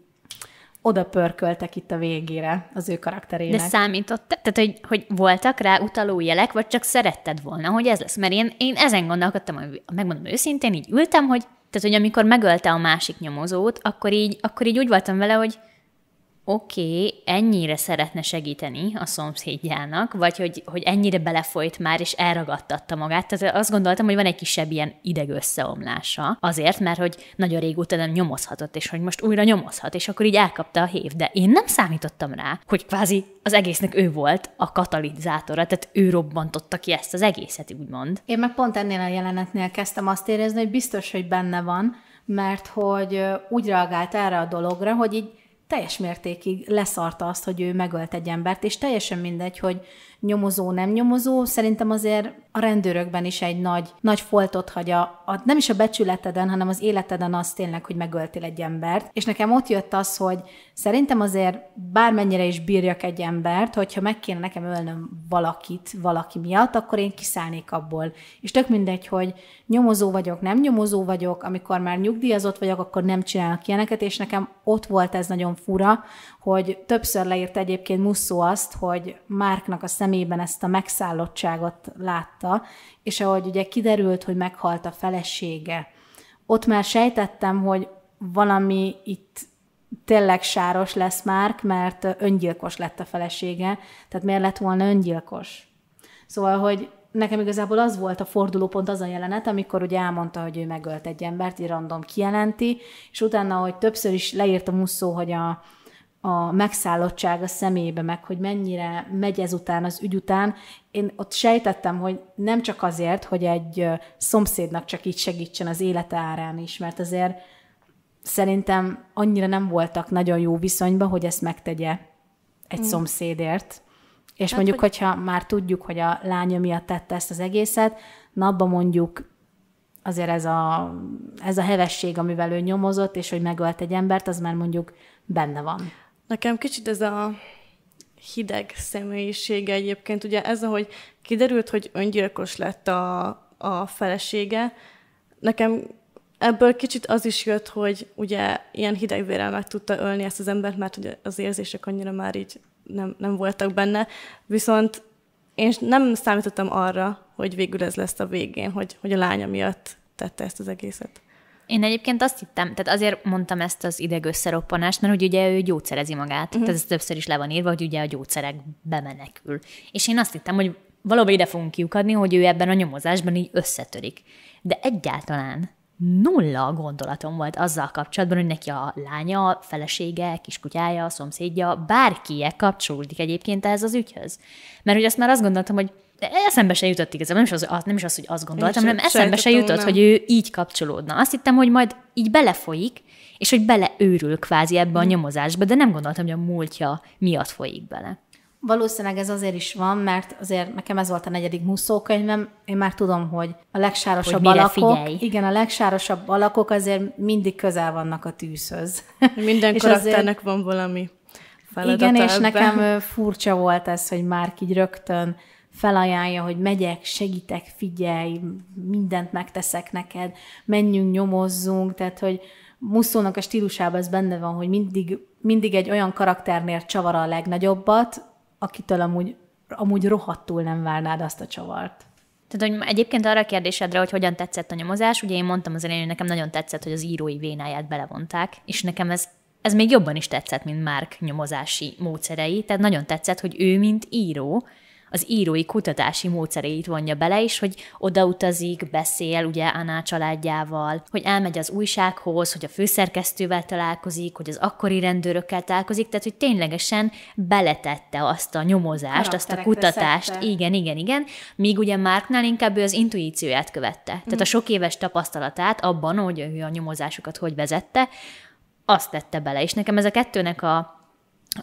oda pörköltek itt a végére az ő karakterének. De számított, tehát hogy, hogy voltak rá utaló jelek, vagy csak szeretted volna, hogy ez lesz? Mert én, én ezen gondolkodtam, megmondom őszintén, így ültem, hogy tehát, hogy amikor megölte a másik nyomozót, akkor így, akkor így úgy voltam vele, hogy oké, okay, ennyire szeretne segíteni a szomszédjának, vagy hogy, hogy ennyire belefolyt már, és elragadtatta magát. Tehát azt gondoltam, hogy van egy kisebb ilyen ideg összeomlása. Azért, mert hogy nagyon régóta nem nyomozhatott, és hogy most újra nyomozhat, és akkor így elkapta a hív. De én nem számítottam rá, hogy kvázi az egésznek ő volt a katalizátora, tehát ő robbantotta ki ezt az egészet, úgymond. Én meg pont ennél a jelenetnél kezdtem azt érezni, hogy biztos, hogy benne van, mert hogy úgy reagált erre a dologra, hogy így teljes mértékig leszarta azt, hogy ő megölt egy embert, és teljesen mindegy, hogy nyomozó, nem nyomozó, szerintem azért a rendőrökben is egy nagy, nagy foltot hagy a, a, nem is a becsületeden, hanem az életeden az tényleg, hogy megöltél egy embert. És nekem ott jött az, hogy szerintem azért bármennyire is bírjak egy embert, hogyha meg kéne nekem ölnöm valakit valaki miatt, akkor én kiszállnék abból. És tök mindegy, hogy nyomozó vagyok, nem nyomozó vagyok, amikor már nyugdíjazott vagyok, akkor nem csinálnak ilyeneket, és nekem ott volt ez nagyon fura, hogy többször leírt egyébként Musszó azt, hogy Márknak a szem szemében ezt a megszállottságot látta, és ahogy ugye kiderült, hogy meghalt a felesége, ott már sejtettem, hogy valami itt tényleg sáros lesz már, mert öngyilkos lett a felesége, tehát miért lett volna öngyilkos? Szóval, hogy nekem igazából az volt a fordulópont az a jelenet, amikor ugye elmondta, hogy ő megölt egy embert, így random kijelenti, és utána, hogy többször is leírtam Muszó, hogy a, a megszállottság a szemébe, meg hogy mennyire megy ez után az ügy után, én ott sejtettem, hogy nem csak azért, hogy egy szomszédnak csak így segítsen az élete árán is, mert azért szerintem annyira nem voltak nagyon jó viszonyban, hogy ezt megtegye egy mm. szomszédért. És hát mondjuk, hogy... hogyha már tudjuk, hogy a lánya miatt tette ezt az egészet, na abban mondjuk azért ez a, ez a hevesség, amivel ő nyomozott, és hogy megölt egy embert, az már mondjuk benne van. Nekem kicsit ez a hideg személyisége egyébként, ugye ez, ahogy kiderült, hogy öngyilkos lett a, a felesége, nekem ebből kicsit az is jött, hogy ugye ilyen hidegvérrel meg tudta ölni ezt az embert, mert ugye az érzések annyira már így nem, nem voltak benne, viszont én nem számítottam arra, hogy végül ez lesz a végén, hogy, hogy a lánya miatt tette ezt az egészet. Én egyébként azt hittem, tehát azért mondtam ezt az idegösszeroppanást, mert hogy ugye ő gyógyszerezi magát. Uh-huh. Tehát ez többször is le van írva, hogy ugye a gyógyszerek bemenekül. És én azt hittem, hogy valóban ide fogunk kiukadni, hogy ő ebben a nyomozásban így összetörik. De egyáltalán nulla gondolatom volt azzal kapcsolatban, hogy neki a lánya, a felesége, a kiskutyája, a szomszédja, bárkie kapcsolódik egyébként ehhez az ügyhöz. Mert hogy azt már azt gondoltam, hogy eszembe se jutott igazából, nem is az, nem is az hogy azt gondoltam, hanem eszembe se jutott, nem. hogy ő így kapcsolódna. Azt hittem, hogy majd így belefolyik, és hogy beleőrül kvázi ebbe a mhm. nyomozásba, de nem gondoltam, hogy a múltja miatt folyik bele. Valószínűleg ez azért is van, mert azért nekem ez volt a negyedik muszókönyvem, én már tudom, hogy a legsárosabb hogy alakok, figyelj. igen, a legsárosabb alakok azért mindig közel vannak a tűzhöz. (laughs) Minden karakternek azért, van valami feladata Igen, és ebben. nekem furcsa volt ez, hogy már így rögtön felajánlja, hogy megyek, segítek, figyelj, mindent megteszek neked, menjünk, nyomozzunk, tehát hogy Muszónak a stílusában ez benne van, hogy mindig, mindig egy olyan karakternél csavar a legnagyobbat, akitől amúgy, amúgy rohadtul nem várnád azt a csavart. Tehát, hogy egyébként arra a kérdésedre, hogy hogyan tetszett a nyomozás, ugye én mondtam az elején, hogy nekem nagyon tetszett, hogy az írói vénáját belevonták, és nekem ez ez még jobban is tetszett, mint Márk nyomozási módszerei, tehát nagyon tetszett, hogy ő, mint író, az írói kutatási módszereit vonja bele is, hogy odautazik, beszél ugye Anna családjával, hogy elmegy az újsághoz, hogy a főszerkesztővel találkozik, hogy az akkori rendőrökkel találkozik, tehát hogy ténylegesen beletette azt a nyomozást, azt a kutatást. Szerte. Igen, igen, igen. Míg ugye Marknál inkább ő az intuícióját követte. Tehát a mhm. sok éves tapasztalatát abban, hogy ő a nyomozásokat hogy vezette, azt tette bele. És nekem ez a kettőnek a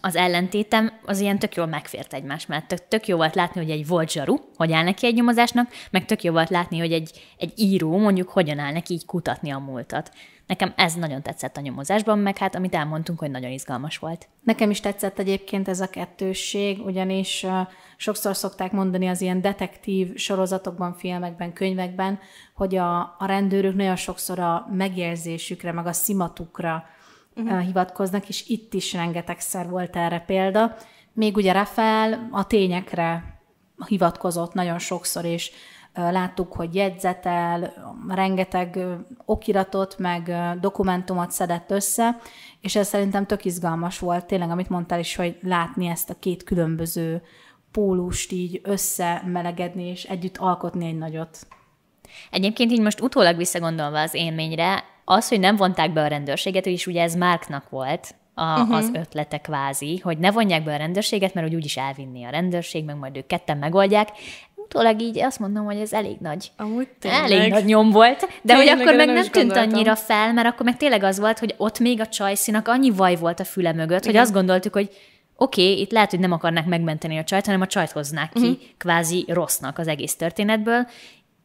az ellentétem az ilyen tök jól megfért egymás, mert tök, tök jó volt látni, hogy egy volt zsaru, hogy áll neki egy nyomozásnak, meg tök jó volt látni, hogy egy, egy író mondjuk hogyan áll neki így kutatni a múltat. Nekem ez nagyon tetszett a nyomozásban, meg hát amit elmondtunk, hogy nagyon izgalmas volt. Nekem is tetszett egyébként ez a kettősség, ugyanis uh, sokszor szokták mondani az ilyen detektív sorozatokban, filmekben, könyvekben, hogy a, a rendőrök nagyon sokszor a megérzésükre, meg a szimatukra uh-huh. hivatkoznak, és itt is rengetegszer volt erre példa. Még ugye Rafael a tényekre hivatkozott nagyon sokszor, és eh, láttuk, hogy jegyzetel, rengeteg okiratot, meg dokumentumot szedett össze, és ez szerintem tök izgalmas volt, tényleg, amit mondtál is, hogy látni ezt a két különböző pólust így összemelegedni, és együtt alkotni egy nagyot. Egyébként így most utólag visszagondolva az élményre, az, hogy nem vonták be a rendőrséget, és ugye ez Márknak volt, a, uh-huh. az ötlete kvázi, hogy ne vonják be a rendőrséget, mert hogy úgyis elvinni a rendőrség, meg majd ők ketten megoldják. Utólag így azt mondom, hogy ez elég nagy. Amúgy tényleg. Elég nagy nyom volt, de tényleg, hogy akkor meg nem tűnt gondoltam. annyira fel, mert akkor meg tényleg az volt, hogy ott még a csajszinak annyi vaj volt a füle mögött, Igen. hogy azt gondoltuk, hogy oké, okay, itt lehet, hogy nem akarnak megmenteni a csajt, hanem a csajt hoznák ki, uh-huh. kvázi rossznak az egész történetből,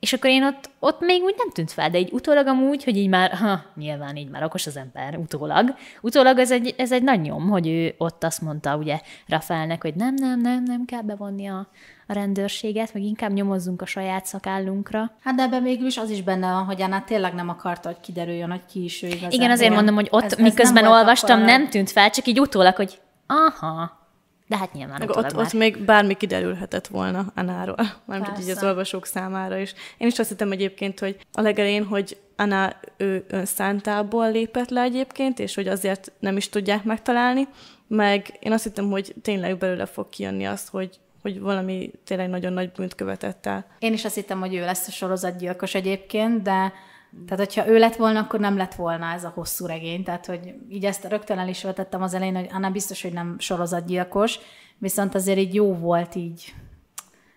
és akkor én ott, ott még úgy nem tűnt fel, de egy utólag amúgy, hogy így már, ha, nyilván így már okos az ember, utólag. Utólag ez egy, ez egy nagy nyom, hogy ő ott azt mondta ugye Rafaelnek, hogy nem, nem, nem, nem kell bevonni a, a rendőrséget, meg inkább nyomozzunk a saját szakállunkra. Hát de ebben mégis az is benne van, hogy Anna tényleg nem akarta, hogy kiderüljön, hogy ki is ő igazán. Igen, azért mondom, hogy ott ez, miközben ez nem olvastam, nem tűnt fel, csak így utólag, hogy aha, de hát nyilván Meg ott, ott még bármi kiderülhetett volna Anáról, mármint így az olvasók számára is. Én is azt hittem egyébként, hogy a legelén, hogy Aná ő önszántából lépett le egyébként, és hogy azért nem is tudják megtalálni, meg én azt hittem, hogy tényleg belőle fog kijönni azt, hogy hogy valami tényleg nagyon nagy bűnt követett el. Én is azt hittem, hogy ő lesz a sorozatgyilkos egyébként, de Mm. Tehát, hogyha ő lett volna, akkor nem lett volna ez a hosszú regény. Tehát, hogy így ezt rögtön el is vetettem az elején, hogy Anna biztos, hogy nem sorozatgyilkos, viszont azért így jó volt így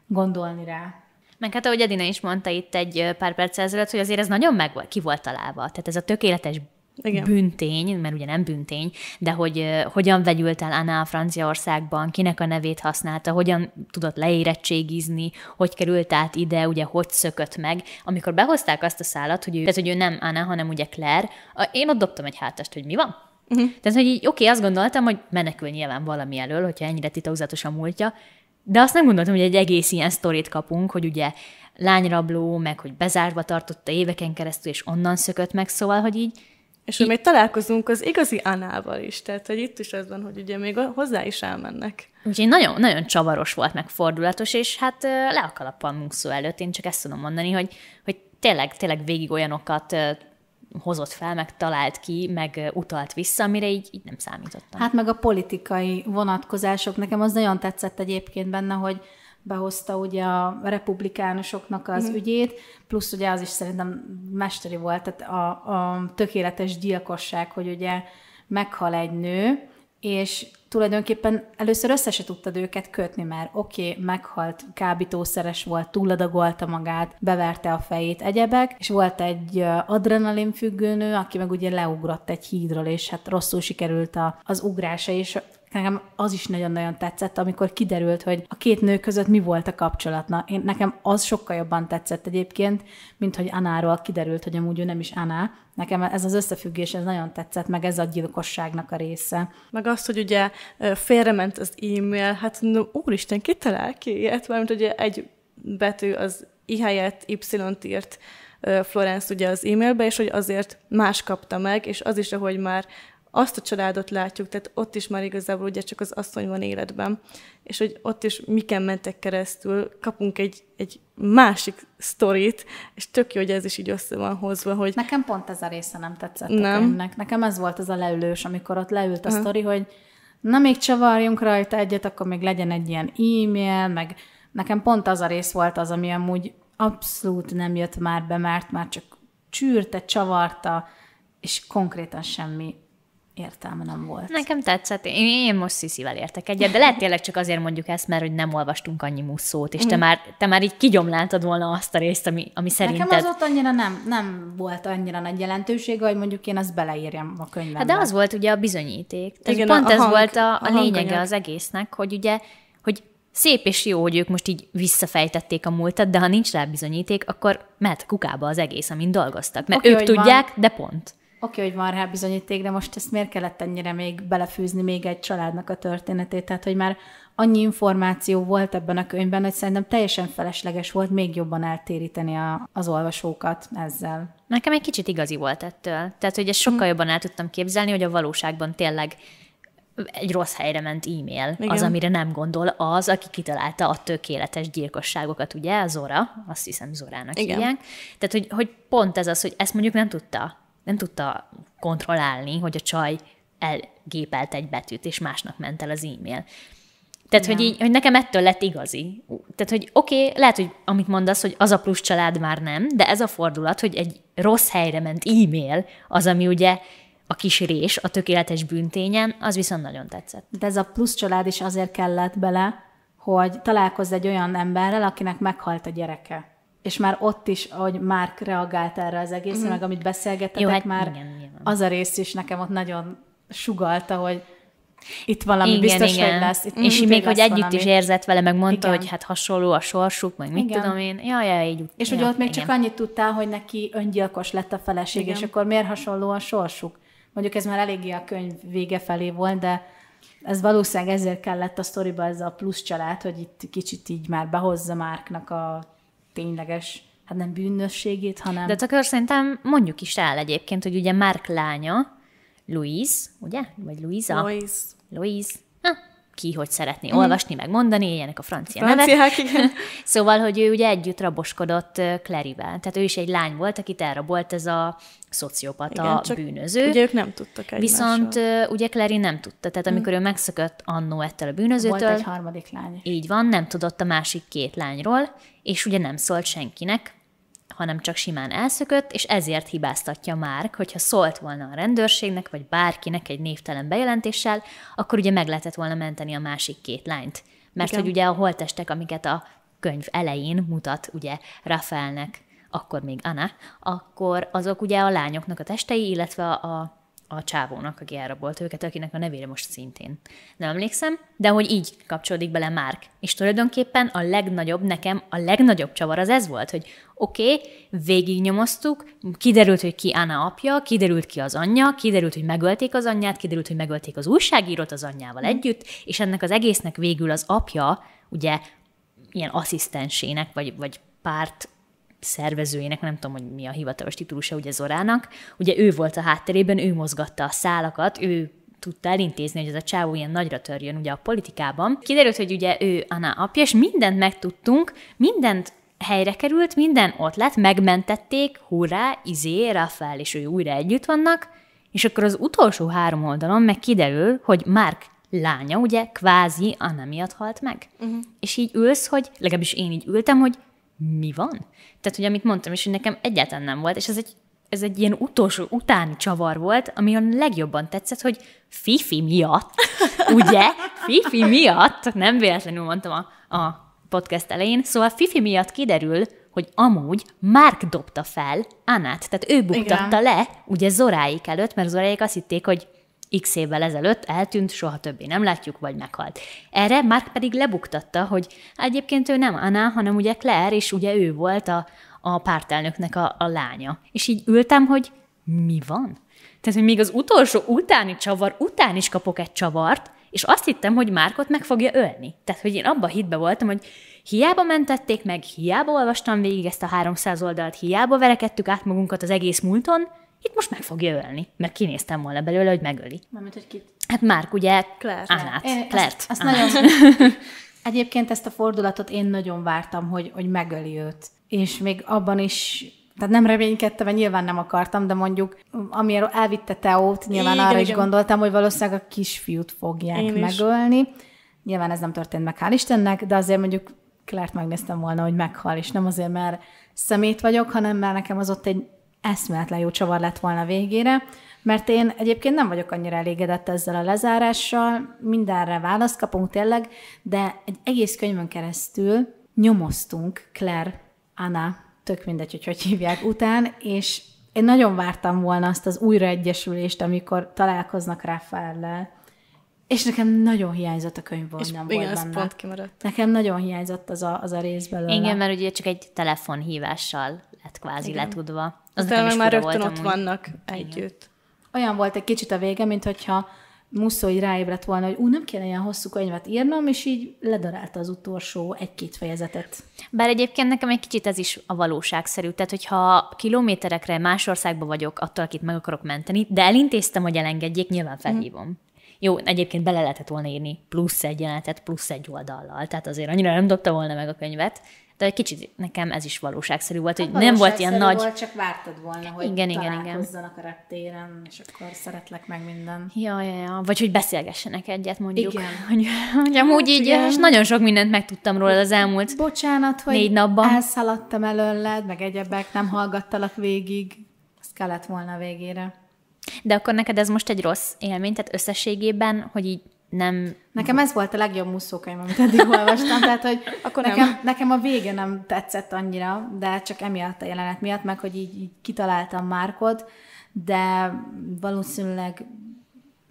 gondolni rá. Meg hát ahogy Edina is mondta itt egy pár perc ezelőtt, hogy azért ez nagyon meg ki volt találva. Tehát ez a tökéletes igen. büntény, mert ugye nem büntény, de hogy uh, hogyan vegyült el Anna a Franciaországban, kinek a nevét használta, hogyan tudott leérettségizni, hogy került át ide, ugye hogy szökött meg. Amikor behozták azt a szállat, hogy ő, tehát, hogy ő nem Anna, hanem ugye Claire, én ott dobtam egy hátast, hogy mi van. Uh-huh. Tehát, hogy így oké, okay, azt gondoltam, hogy menekül nyilván valami elől, hogyha ennyire titokzatos a múltja, de azt nem gondoltam, hogy egy egész ilyen sztorit kapunk, hogy ugye lányrabló, meg hogy bezárva tartotta éveken keresztül, és onnan szökött meg, szóval, hogy így és hogy még találkozunk az igazi Anával is, tehát hogy itt is az van, hogy ugye még hozzá is elmennek. Úgyhogy nagyon, nagyon csavaros volt, meg fordulatos, és hát le a kalappal munkszó előtt, én csak ezt tudom mondani, hogy, hogy tényleg, tényleg végig olyanokat hozott fel, meg talált ki, meg utalt vissza, amire így, így nem számítottam. Hát meg a politikai vonatkozások, nekem az nagyon tetszett egyébként benne, hogy behozta ugye a republikánusoknak az mm. ügyét, plusz ugye az is szerintem mesteri volt, tehát a, a tökéletes gyilkosság, hogy ugye meghal egy nő, és tulajdonképpen először össze se tudtad őket kötni, mert oké, okay, meghalt, kábítószeres volt, túladagolta magát, beverte a fejét, egyebek, és volt egy adrenalin függőnő, aki meg ugye leugrott egy hídról, és hát rosszul sikerült a, az ugrása, és nekem az is nagyon-nagyon tetszett, amikor kiderült, hogy a két nő között mi volt a kapcsolatna. Én, nekem az sokkal jobban tetszett egyébként, mint hogy Anáról kiderült, hogy amúgy ő nem is Aná. Nekem ez az összefüggés, ez nagyon tetszett, meg ez a gyilkosságnak a része. Meg azt, hogy ugye félrement az e-mail, hát no, úristen, ki talál ki ilyet? Mármint ugye egy betű az i helyett y-t írt Florence ugye az e-mailbe, és hogy azért más kapta meg, és az is, ahogy már azt a családot látjuk, tehát ott is már igazából ugye csak az asszony van életben, és hogy ott is miken mentek keresztül, kapunk egy, egy másik sztorit, és tök jó, hogy ez is így össze van hozva, hogy... Nekem pont ez a része nem tetszett nem. a könyvnek. Nekem ez volt az a leülős, amikor ott leült a ha. sztori, hogy na még csavarjunk rajta egyet, akkor még legyen egy ilyen e-mail, meg nekem pont az a rész volt az, ami amúgy abszolút nem jött már be, mert már csak csűrte, csavarta, és konkrétan semmi értelme nem volt. Nekem tetszett. Én, én most Sziszivel értek egyet, de lehet tényleg csak azért mondjuk ezt, mert hogy nem olvastunk annyi muszót, és te mhm. már, te már így kigyomláltad volna azt a részt, ami, ami szerinted... Nekem az ott annyira nem, nem volt annyira nagy jelentősége, hogy mondjuk én azt beleírjam a könyvembe. Hát de az volt ugye a bizonyíték. Tehát Igen, pont a ez hang, volt a, a, a lényege az egésznek, hogy ugye hogy szép és jó, hogy ők most így visszafejtették a múltat, de ha nincs rá bizonyíték, akkor mehet kukába az egész, amin dolgoztak. Mert okay, ők tudják, van. de pont. Oké, hogy van rá bizonyíték, de most ezt miért kellett ennyire még belefűzni még egy családnak a történetét? Tehát, hogy már annyi információ volt ebben a könyvben, hogy szerintem teljesen felesleges volt még jobban eltéríteni a, az olvasókat ezzel. Nekem egy kicsit igazi volt ettől. Tehát, hogy ezt sokkal mhm. jobban el tudtam képzelni, hogy a valóságban tényleg egy rossz helyre ment e-mail, Igen. az, amire nem gondol, az, aki kitalálta a tökéletes gyilkosságokat, ugye, Zora, azt hiszem Zorának Igen. hívják. Tehát, hogy, hogy pont ez az, hogy ezt mondjuk nem tudta nem tudta kontrollálni, hogy a csaj elgépelt egy betűt, és másnak ment el az e-mail. Tehát, ja. hogy, így, hogy nekem ettől lett igazi. Tehát, hogy oké, okay, lehet, hogy amit mondasz, hogy az a plusz család már nem, de ez a fordulat, hogy egy rossz helyre ment e-mail, az, ami ugye a kis rés a tökéletes bűntényen, az viszont nagyon tetszett. De ez a plusz család is azért kellett bele, hogy találkozz egy olyan emberrel, akinek meghalt a gyereke és már ott is, ahogy már reagált erre az egészre, mm-hmm. meg amit beszélgettetek, Jó, hát már igen, igen. az a rész is nekem ott nagyon sugalta, hogy itt valami igen, biztos, igen. Mhm. hogy lesz. Itt és még, hogy együtt valami. is érzett vele, meg mondta, igen. hogy hát hasonló a sorsuk, meg mit igen. tudom én. Ja, ja, így. És ja, ugye ott még igen. csak annyit tudtál, hogy neki öngyilkos lett a feleség, igen. és akkor miért hasonló a sorsuk? Mondjuk ez már eléggé a könyv vége felé volt, de ez valószínűleg ezért kellett a sztoriba ez a plusz család, hogy itt kicsit így már behozza Márknak a tényleges hát nem bűnösségét, hanem... De akkor szerintem mondjuk is el egyébként, hogy ugye Márk lánya, Louise, ugye? Vagy Louisa? Louise. Louise ki, hogy szeretné mm. olvasni, meg mondani, ilyenek a francia Franciák, nevek. Igen. (laughs) szóval, hogy ő ugye együtt raboskodott Clarivel. Tehát ő is egy lány volt, akit elrabolt ez a szociopata igen, csak bűnöző. Ugye ők nem tudtak egymással. Viszont ugye Clary nem tudta, tehát mhm. amikor mm. ő megszökött annó ettől a bűnözőtől. Volt egy harmadik lány. Így van, nem tudott a másik két lányról, és ugye nem szólt senkinek, hanem csak simán elszökött, és ezért hibáztatja Márk, hogyha szólt volna a rendőrségnek, vagy bárkinek egy névtelen bejelentéssel, akkor ugye meg lehetett volna menteni a másik két lányt. Mert Igen. hogy ugye a holtestek, amiket a könyv elején mutat ugye Rafaelnek, akkor még Anna, akkor azok ugye a lányoknak a testei, illetve a a csávónak, aki elrabolt őket, akinek a nevére most szintén nem emlékszem, de hogy így kapcsolódik bele Márk. És tulajdonképpen a legnagyobb, nekem a legnagyobb csavar az ez volt, hogy oké, okay, végignyomoztuk, kiderült, hogy ki Anna apja, kiderült ki az anyja, kiderült, hogy megölték az anyját, kiderült, hogy megölték az újságírót az anyjával mm. együtt, és ennek az egésznek végül az apja, ugye, ilyen asszisztensének, vagy, vagy párt szervezőjének, nem tudom, hogy mi a hivatalos titulusa, ugye Zorának, ugye ő volt a hátterében, ő mozgatta a szálakat, ő tudta elintézni, hogy ez a csávó ilyen nagyra törjön ugye a politikában. Kiderült, hogy ugye ő Anna apja, és mindent megtudtunk, mindent helyre került, minden ott lett, megmentették, hurrá, izé, Rafael és ő újra együtt vannak, és akkor az utolsó három oldalon meg kiderül, hogy Mark lánya, ugye, kvázi Anna miatt halt meg. Uh-huh. És így ülsz, hogy legalábbis én így ültem, hogy mi van? Tehát, hogy amit mondtam is, hogy nekem egyáltalán nem volt, és ez egy, ez egy ilyen utolsó utáni csavar volt, ami a legjobban tetszett, hogy Fifi miatt, ugye? Fifi miatt, nem véletlenül mondtam a, a podcast elején, szóval Fifi miatt kiderül, hogy amúgy Márk dobta fel Anát, tehát ő buktatta Igen. le, ugye Zoráik előtt, mert Zoráik azt hitték, hogy x évvel ezelőtt eltűnt, soha többé nem látjuk, vagy meghalt. Erre Mark pedig lebuktatta, hogy egyébként ő nem Anna, hanem ugye Claire, és ugye ő volt a, a pártelnöknek a, a lánya. És így ültem, hogy mi van? Tehát, hogy még az utolsó utáni csavar után is kapok egy csavart, és azt hittem, hogy Márkot meg fogja ölni. Tehát, hogy én abba hitbe voltam, hogy hiába mentették meg, hiába olvastam végig ezt a 300 oldalt, hiába verekedtük át magunkat az egész múlton, itt most meg fogja ölni, mert kinéztem volna belőle, hogy megöli. Mármint, hogy kit? Hát Márk ugye Claire. Annát. Én, claire Ezt, ezt nagyon... (laughs) Egyébként ezt a fordulatot én nagyon vártam, hogy, hogy megöli őt. És még abban is tehát nem reménykedtem, mert nyilván nem akartam, de mondjuk amiről elvitte Teót, nyilván igen, arra is gondoltam, hogy valószínűleg a kisfiút fogják Én megölni. Is. Nyilván ez nem történt meg, hál' Istennek, de azért mondjuk Klárt megnéztem volna, hogy meghal, és nem azért, mert szemét vagyok, hanem mert nekem az ott egy eszméletlen jó csavar lett volna végére, mert én egyébként nem vagyok annyira elégedett ezzel a lezárással, mindenre választ kapunk tényleg, de egy egész könyvön keresztül nyomoztunk Claire, Anna, tök mindegy, hogy hogy hívják után, és én nagyon vártam volna azt az újraegyesülést, amikor találkoznak Rafaellel, és nekem nagyon hiányzott a könyv és nem igen, volt benne. pont kimaradt. Nekem nagyon hiányzott az a, az a rész belőle. Igen, mert ugye csak egy telefonhívással lett kvázi igen. letudva. Aztán meg már rögtön ott vannak együtt. Olyan volt egy kicsit a vége, mint hogyha Muszó így ráébredt volna, hogy ú, nem kéne ilyen hosszú könyvet írnom, és így ledarálta az utolsó egy-két fejezetet. Bár egyébként nekem egy kicsit ez is a valóságszerű. Tehát, hogyha kilométerekre más országba vagyok attól, akit meg akarok menteni, de elintéztem, hogy elengedjék, nyilván mhm. felhívom. Mm. Jó, egyébként bele lehetett volna írni plusz egy jelenetet, plusz egy oldallal, tehát azért annyira nem dobta volna meg a könyvet, de egy kicsit nekem ez is valóságszerű volt, hogy hát nem volt ilyen nagy... Volt, csak vártad volna, hogy igen, igen, igen. a reptéren, és akkor szeretlek meg minden. Ja, ja, ja. Vagy hogy beszélgessenek egyet mondjuk. Igen. (laughs) Hogy, hogy hát amúgy így, igen. és nagyon sok mindent megtudtam róla az elmúlt Bocsánat, hogy négy napban. elszaladtam előled, meg egyebek, nem hallgattalak végig. Ezt kellett volna végére. De akkor neked ez most egy rossz élmény, tehát összességében, hogy így nem... Nekem ez volt a legjobb muszókönyv, amit eddig olvastam, tehát hogy Akkor nekem, nekem a vége nem tetszett annyira, de csak emiatt a jelenet miatt, meg hogy így, így kitaláltam Márkot, de valószínűleg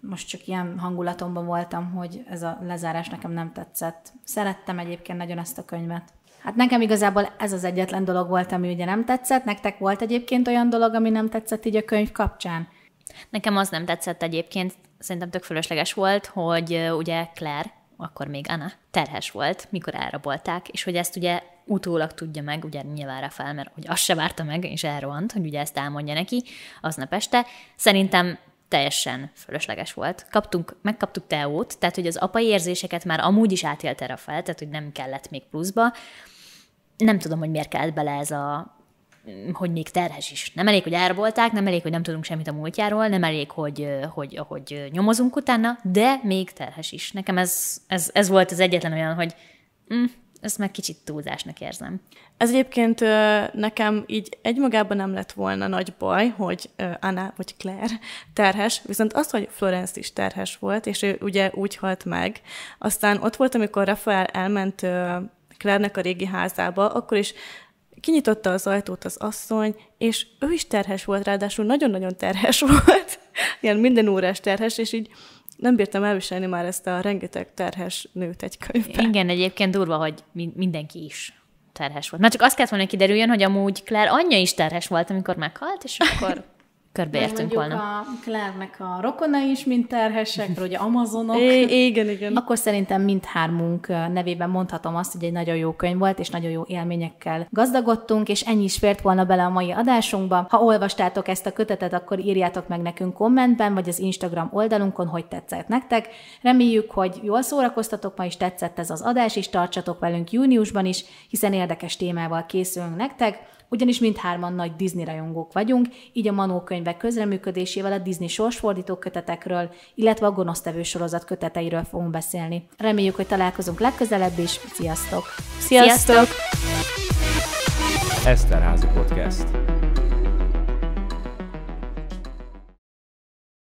most csak ilyen hangulatomban voltam, hogy ez a lezárás nekem nem tetszett. Szerettem egyébként nagyon ezt a könyvet. Hát nekem igazából ez az egyetlen dolog volt, ami ugye nem tetszett. Nektek volt egyébként olyan dolog, ami nem tetszett így a könyv kapcsán? Nekem az nem tetszett egyébként, szerintem tök fölösleges volt, hogy ugye Claire, akkor még Anna, terhes volt, mikor elrabolták, és hogy ezt ugye utólag tudja meg, ugye nyilván fel, mert hogy azt se várta meg, és elrohant, hogy ugye ezt elmondja neki aznap este. Szerintem teljesen fölösleges volt. Kaptunk, megkaptuk Teót, tehát hogy az apai érzéseket már amúgy is átélte Rafael, tehát hogy nem kellett még pluszba. Nem tudom, hogy miért kellett bele ez a hogy még terhes is. Nem elég, hogy árbolták, nem elég, hogy nem tudunk semmit a múltjáról, nem elég, hogy, hogy, hogy nyomozunk utána, de még terhes is. Nekem ez, ez, ez volt az egyetlen olyan, hogy mm, ezt meg kicsit túlzásnak érzem. Ez egyébként nekem így egymagában nem lett volna nagy baj, hogy Anna vagy Claire terhes, viszont az, hogy Florence is terhes volt, és ő ugye úgy halt meg. Aztán ott volt, amikor Rafael elment Claire-nek a régi házába, akkor is kinyitotta az ajtót az asszony, és ő is terhes volt, ráadásul nagyon-nagyon terhes (laughs) volt, ilyen minden órás terhes, és így nem bírtam elviselni már ezt a rengeteg terhes nőt egy könyvben. Igen, egyébként durva, hogy mindenki is terhes volt. Már csak azt kellett volna kiderüljön, hogy amúgy Claire anyja is terhes volt, amikor meghalt, és akkor körbeértünk volna. a Klárnek a rokona is mint terhesek, vagy Amazonok. É, igen, igen. Akkor szerintem mindhármunk nevében mondhatom azt, hogy egy nagyon jó könyv volt, és nagyon jó élményekkel gazdagodtunk, és ennyi is fért volna bele a mai adásunkba. Ha olvastátok ezt a kötetet, akkor írjátok meg nekünk kommentben, vagy az Instagram oldalunkon, hogy tetszett nektek. Reméljük, hogy jól szórakoztatok ma, is tetszett ez az adás, és tartsatok velünk júniusban is, hiszen érdekes témával készülünk nektek ugyanis mindhárman nagy Disney rajongók vagyunk, így a Manó könyvek közreműködésével a Disney sorsfordító kötetekről, illetve a gonosztevő sorozat köteteiről fogunk beszélni. Reméljük, hogy találkozunk legközelebb is. Sziasztok! Sziasztok! Sziasztok! Eszterházi Podcast.